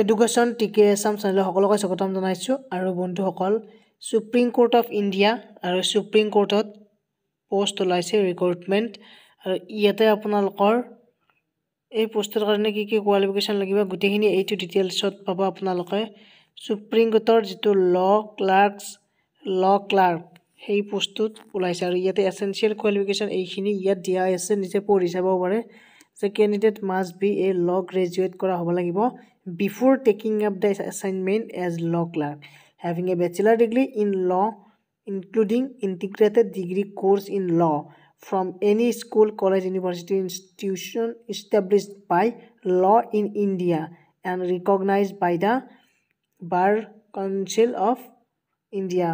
education T কে এছাম চেনেলৰ সকলোকে স্বাগতম জনাইছোঁ আৰু বন্ধুসকল ছুপ্ৰিম কোৰ্ট অফ ইণ্ডিয়া আৰু ছুপ্ৰিম কোৰ্টত পষ্ট ওলাইছে ৰিক্ৰুটমেণ্ট আৰু ইয়াতে আপোনালোকৰ এই পষ্টৰ কাৰণে কি কি কোৱালিফিকেশ্যন লাগিব গোটেইখিনি এইটো ডিটেইলছত পাব আপোনালোকে ছুপ্ৰিম কোৰ্টৰ যিটো ল ক্লাৰ্কছ ল ক্লাৰ্ক সেই পষ্টটোত ওলাইছে আৰু ইয়াতে এচেঞ্চিয়েল কোৱালিফিকেশ্যন এইখিনি ইয়াত দিয়া আছে নিজে পঢ়ি চাব পাৰে যে কেণ্ডিডেট মাষ্ট বি এ ল গ্ৰেজুৱেট কৰা হ'ব লাগিব before taking up the assignment as law clerk having a bachelor degree in law including integrated degree course in law from any school college university institution establish by law in India and recognise by the Bar Council of India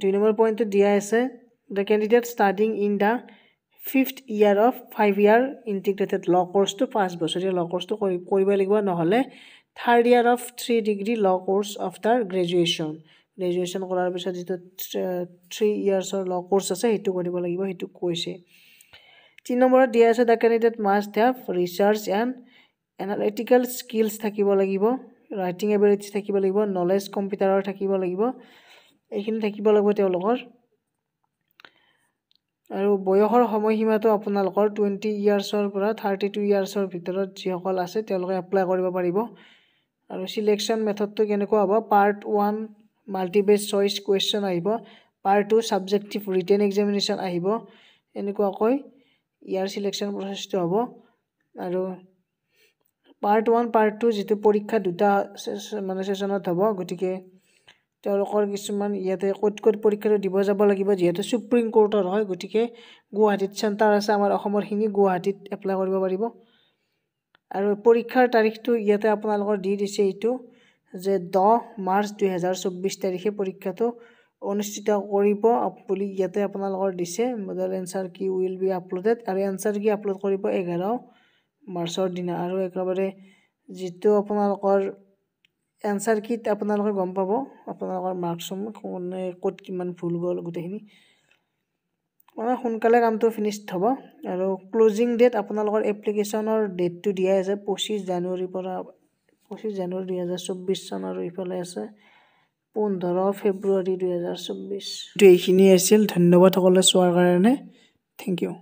দুই নম্বৰ পইণ্টটো দিয়া আছে the candidate starting in the fifth year of five year integrated law' কৰ্চটো পাঁচ বছৰীয়া ল' কৰ্চটো কৰি কৰিব লাগিব নহ'লে third year of three degree law' course after তাৰ গ্ৰেজুৱেশ্যন গ্ৰেজুৱেশ্যন কৰাৰ পিছত যিটো থ্ৰী ইয়াৰ্ছৰ ল' কৰ্চ আছে সেইটো কৰিব লাগিব সেইটো কৈছে তিনি নম্বৰত দিয়া আছে the candidate must have research and analytical skills থাকিব লাগিব ৰাইটিং এবিলিটি থাকিব লাগিব নলেজ কম্পিউটাৰৰ থাকিব লাগিব এইখিনি থাকিব লাগিব তেওঁলোকৰ আৰু বয়সৰ সময়সীমাটো আপোনালোকৰ টুৱেণ্টি ইয়াৰ্ছৰ পৰা থাৰ্টি টু ইয়াৰ্ছৰ ভিতৰত যিসকল আছে তেওঁলোকে এপ্লাই কৰিব পাৰিব আৰু চিলেকশ্যন মেথডটো কেনেকুৱা হ'ব part one multiple choice question আহিব part two subjective written examination আহিব এনেকুৱাকৈ ইয়াৰ চিলেকশ্যন প্ৰচেছটো হ'ব আৰু পাৰ্ট ওৱান পাৰ্ট টু যিটো পৰীক্ষা দুটা মানে ছেশ্যনত হ'ব গতিকে তেওঁলোকৰ কিছুমান ইয়াতে ক'ত ক'ত পৰীক্ষাটো দিব যাব লাগিব যিহেতু ছুপ্ৰিম কোৰ্টৰ হয় গতিকে গুৱাহাটীত চেণ্টাৰ আছে আমাৰ অসমৰখিনি গুৱাহাটীত এপ্লাই কৰিব পাৰিব আৰু পৰীক্ষাৰ তাৰিখটো ইয়াতে আপোনালোকৰ দি দিছে এইটো যে দহ মাৰ্চ দুহেজাৰ চৌব্বিছ তাৰিখে পৰীক্ষাটো অনুষ্ঠিত কৰিব বুলি ইয়াতে আপোনালোকৰ দিছে model answer key will be uploaded আৰু এনচাৰ কি আপলোড কৰিব এঘাৰ মাৰ্চৰ দিনা আৰু একেবাৰে যিটো আপোনালোকৰ এনচাৰ কিট আপোনালোকে গম পাব আপোনালোকৰ মাৰ্কছসমূহ কোনে ক'ত কিমান ভুল গ'ল গোটেইখিনি মানে সোনকালে কামটো ফিনিছ হ'ব আৰু ক্লজিং ডেট আপোনালোকৰ এপ্লিকেশ্যনৰ ডেটটো দিয়াই আছে পঁচিছ জানুৱাৰীৰ পৰা পঁচিছ জানুৱাৰী দুহেজাৰ চৌব্বিছ চনৰ ইফালে আছে পোন্ধৰ ফেব্ৰুৱাৰী দুহেজাৰ চৌব্বিছ এইখিনিয়ে আছিল ধন্যবাদ সকলোৱে চোৱাৰ কাৰণে থেংক ইউ